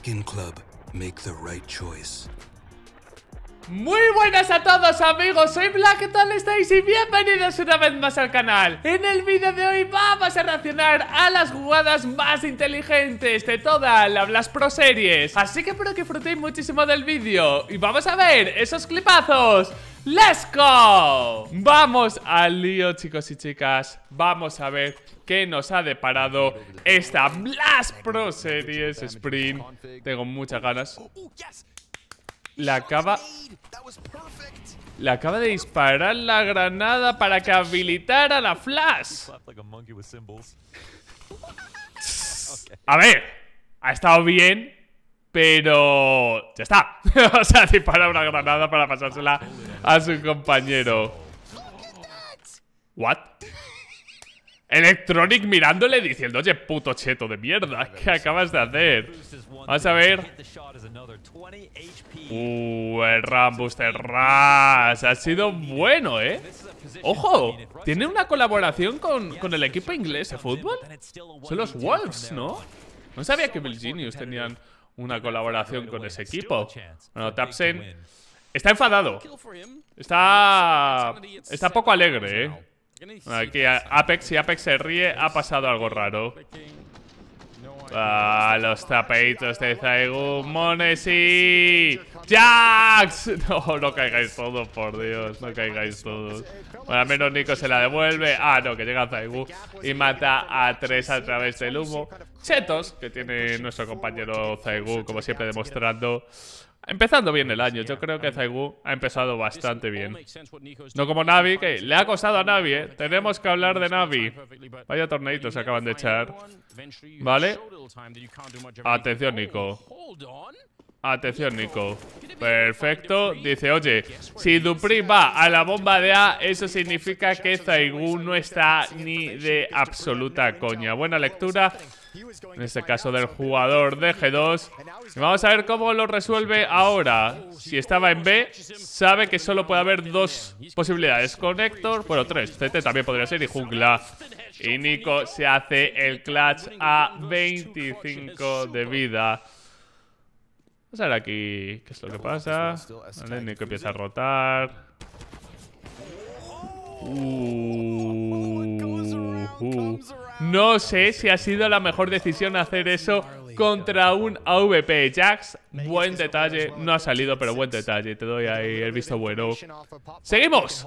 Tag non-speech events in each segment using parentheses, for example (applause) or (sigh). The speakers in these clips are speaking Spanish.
Skin Club, make the right choice. Muy buenas a todos amigos, soy Black, ¿qué tal estáis? Y bienvenidos una vez más al canal En el vídeo de hoy vamos a reaccionar a las jugadas más inteligentes de toda la Blast Pro Series Así que espero que disfrutéis muchísimo del vídeo Y vamos a ver esos clipazos ¡Let's go! Vamos al lío, chicos y chicas. Vamos a ver qué nos ha deparado esta Blast Pro Series Sprint. Tengo muchas ganas. La acaba... Le acaba de disparar la granada para que habilitara la flash. A ver, ha estado bien, pero... Ya está. (laughs) o sea, dispara una granada para pasársela a su compañero. What? Electronic mirándole diciendo, oye, puto cheto de mierda, ¿qué acabas de hacer? Vamos a ver. Uh, el Rambuster Ha sido bueno, ¿eh? Ojo, tiene una colaboración con, el equipo inglés de fútbol. Son los Wolves, ¿no? No sabía que Bill Genius tenían una colaboración con ese equipo. Bueno, Tapsen está enfadado. Está, está poco alegre, ¿eh? Aquí Apex, si Apex se ríe, ha pasado algo raro. Ah, ah, los tapeitos de Zaigu, Monesi, Jax. (laughs) No, no caigáis todos, por Dios, no caigáis todos. Bueno, al menos Nico se la devuelve. Ah, no, que llega Zaigu y mata a tres a través del humo. Chetos, que tiene nuestro compañero Zaigu, como siempre demostrando. Empezando bien el pues año, yo creo que Zaigu ha empezado bastante bien. No como Navi, que le ha costado a Navi, ¿eh? Tenemos que hablar de Navi. Vaya torneitos se acaban de echar. ¿Vale? Oh, Atención, Nico. Atención, Nico. Perfecto. Dice, oye, si Dupri va a la bomba de A, eso significa que Zaigu no está ni de absoluta coña. Buena lectura en este caso del jugador de G2. Y vamos a ver cómo lo resuelve ahora. Si estaba en B, sabe que solo puede haber dos posibilidades. Hector, bueno, tres. CT también podría ser y jungla. Y Nico se hace el clutch a 25 de vida. Vamos a ver aquí qué es lo que pasa. Nico empieza a rotar. Uh, uh. No sé si ha sido la mejor decisión hacer eso contra un AVP Jax. Buen detalle, no ha salido, pero buen detalle. Te doy ahí el visto bueno. ¡Seguimos!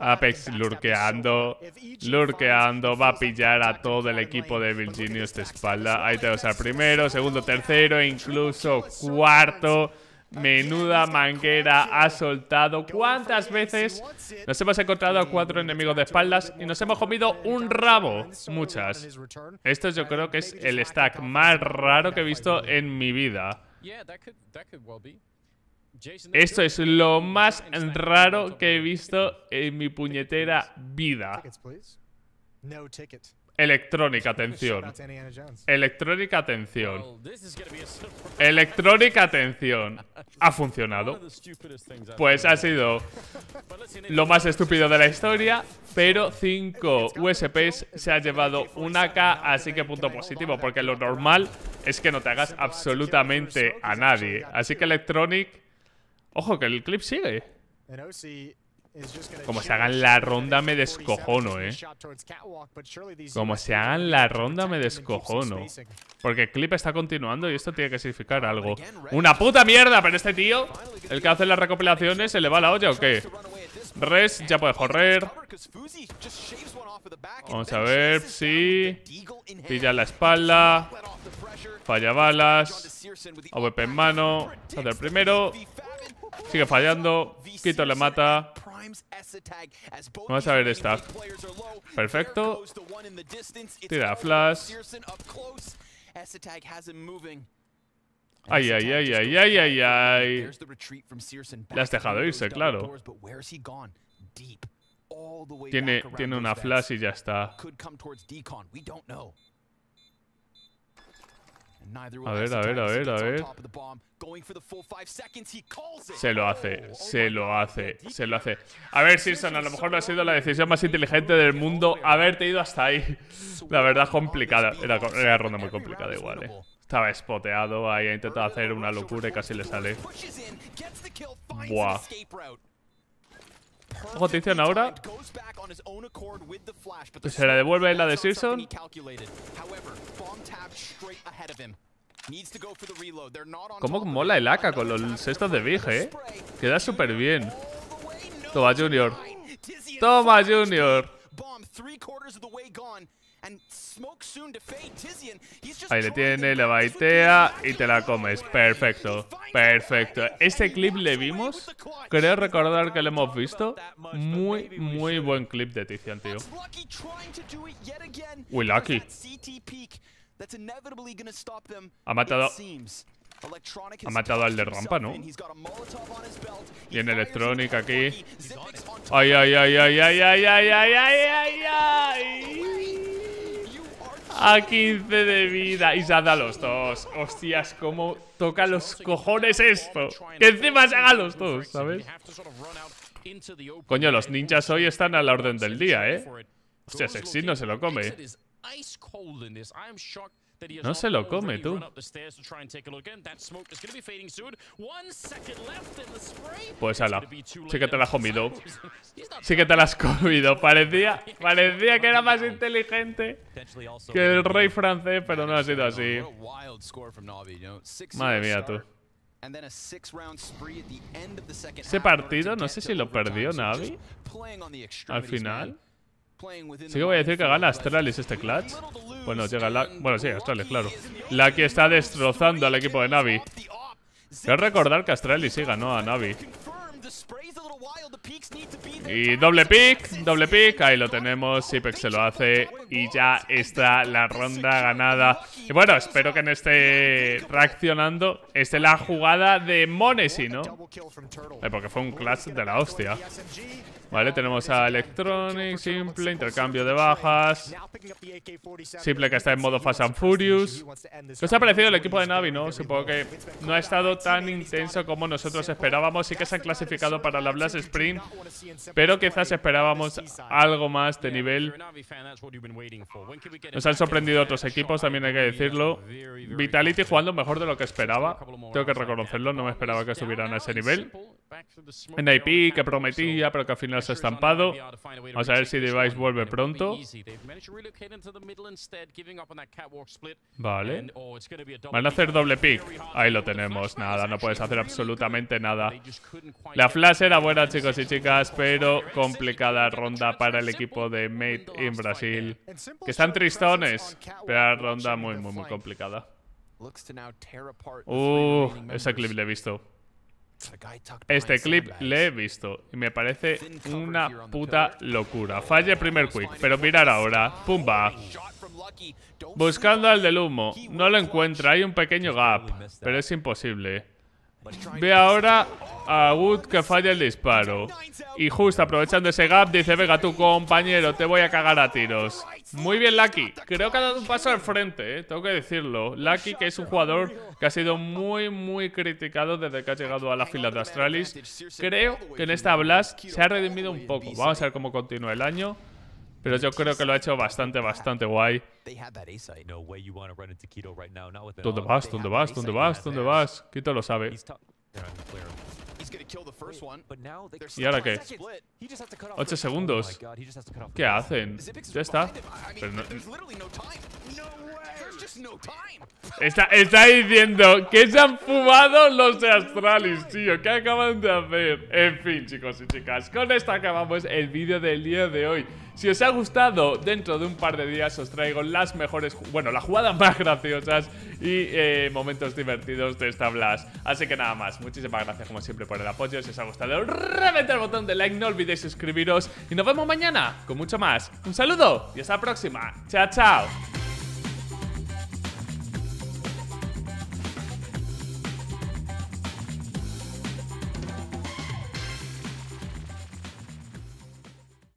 Apex lurqueando, lurqueando, va a pillar a todo el equipo de Virginius de espalda. Ahí tenemos al primero, segundo, tercero, incluso cuarto. Menuda manguera ha soltado. ¿Cuántas veces nos hemos encontrado a cuatro enemigos de espaldas y nos hemos comido un rabo? Muchas. Esto yo creo que es el stack más raro que he visto en mi vida. Esto es lo más raro que he visto en mi puñetera vida. Electrónica, atención. Electrónica, atención. Electrónica, atención. Ha funcionado. Pues ha sido lo más estúpido de la historia, pero 5 USPs se ha llevado una K, así que punto positivo, porque lo normal es que no te hagas absolutamente a nadie. Así que Electronic... Ojo, que el clip sigue. Como se hagan la ronda me descojono, eh. Como se hagan la ronda me descojono. Porque el clip está continuando y esto tiene que significar algo. ¡Una puta mierda! Pero este tío, el que hace las recopilaciones, ¿se le va la olla o qué? Res ya puede correr. Vamos a ver Sí. Pilla la espalda. Falla balas. AWP en mano. Hace el primero. Sigue fallando. Quito le mata. Vamos a ver esta. Perfecto. Tira flash. Ay, ay, ay, ay, ay, ay, ay. Le has dejado irse, claro. Tiene, tiene una flash y ya está. A ver, a ver, a ver, a ver. Se lo hace, oh, oh se lo hace, se lo hace. A ver, Simpson, a lo mejor no ha sido la decisión más inteligente del mundo haberte ido hasta ahí. La verdad, complicada. Era, ronda muy complicada igual, eh. Estaba espoteado ahí, ha intentado hacer una locura y casi le sale. Buah. Ojo, te ahora se la devuelve la de Sisson. Cómo mola el AK con los cestos de Big, eh? Queda súper bien. Toma, Junior. Toma, Junior. Ahí le tiene, le baitea y te la comes. Perfecto, perfecto. Este clip le vimos. Creo recordar que lo hemos visto. Muy, muy buen clip de Tizian, tío. Uy, Lucky. Ha matado... Ha matado al de rampa, ¿no? en electrónica aquí. Ay, ay, ay, ay, ay, ay, ay, ay, ay, ay, ay. A 15 de vida. Y se dado los dos. Hostias, cómo toca los cojones esto. Que encima se haga los dos, ¿sabes? Coño, los ninjas hoy están a la orden del día, ¿eh? Hostia, Sexy no se lo come. No se lo come, tú. Pues ala. Sí que te la has comido. (laughs) Sí que te la has comido. Parecía, (laughs) parecía que era más inteligente que el rey francés, pero no ha sido así. Madre mía, tú. Ese partido, no sé si lo perdió Navi. Al final. Sí que voy a decir que gana Astralis este clutch. Bueno, llega la... Bueno, sí, Astralis, claro. La que está destrozando al equipo de Navi. Quiero recordar que Astralis sí ganó a Navi. Y doble pick, doble pick, ahí lo tenemos, Sipex se lo hace y ya está la ronda ganada. Y bueno, espero que en este reaccionando esté la jugada de Monesi, ¿no? porque fue un clutch de la hostia. Vale, tenemos a Electronic, simple, intercambio de bajas. Simple que está en modo Fast and Furious. Nos ha parecido el equipo de Navi, no? Supongo que no ha estado tan intenso como nosotros esperábamos. Sí que se han clasificado para la Blast Sprint, pero quizás esperábamos algo más de nivel. Nos han sorprendido otros equipos, también hay que decirlo. Vitality jugando mejor de lo que esperaba. Tengo que reconocerlo, no me esperaba que subieran a ese nivel ip que prometía, pero que al final se ha estampado. Vamos a ver si Device vuelve pronto. Vale. Van a hacer doble pick. Ahí lo tenemos. Nada, no puedes hacer absolutamente nada. La flash era buena, chicos y chicas, pero complicada ronda para el equipo de mate in Brasil. Que están tristones. Pero ronda muy, muy, muy complicada. Uh, ese clip le he visto. Este clip le he visto y me parece una puta locura. Falle el primer quick, pero mirar ahora. ¡Pumba! Buscando al del humo. No lo encuentra, hay un pequeño gap, pero es imposible. Ve ahora a Wood que falla el disparo. Y justo aprovechando ese gap dice, venga tu compañero, te voy a cagar a tiros. Muy bien Lucky, creo que ha dado un paso al frente, ¿eh? tengo que decirlo. Lucky que es un jugador que ha sido muy muy criticado desde que ha llegado a la fila de Astralis. Creo que en esta Blast se ha redimido un poco. Vamos a ver cómo continúa el año. Pero yo creo que lo ha hecho bastante, bastante guay. ¿Dónde vas? ¿Dónde vas? ¿Dónde vas? ¿Dónde vas? Quito lo sabe. ¿Y ahora qué? 8 segundos. Oh ¿Qué hacen? Ya está. no... Está, está diciendo que se han fumado los astralis, tío. ¿Qué acaban de hacer? En fin, chicos y chicas, con esto acabamos el vídeo del día de hoy. Si os ha gustado, dentro de un par de días os traigo las mejores, bueno, las jugadas más graciosas y eh, momentos divertidos de esta Blast. Así que nada más, muchísimas gracias como siempre por el apoyo. Si os ha gustado, reventad el botón de like, no olvidéis suscribiros y nos vemos mañana con mucho más. Un saludo y hasta la próxima. Chao, chao.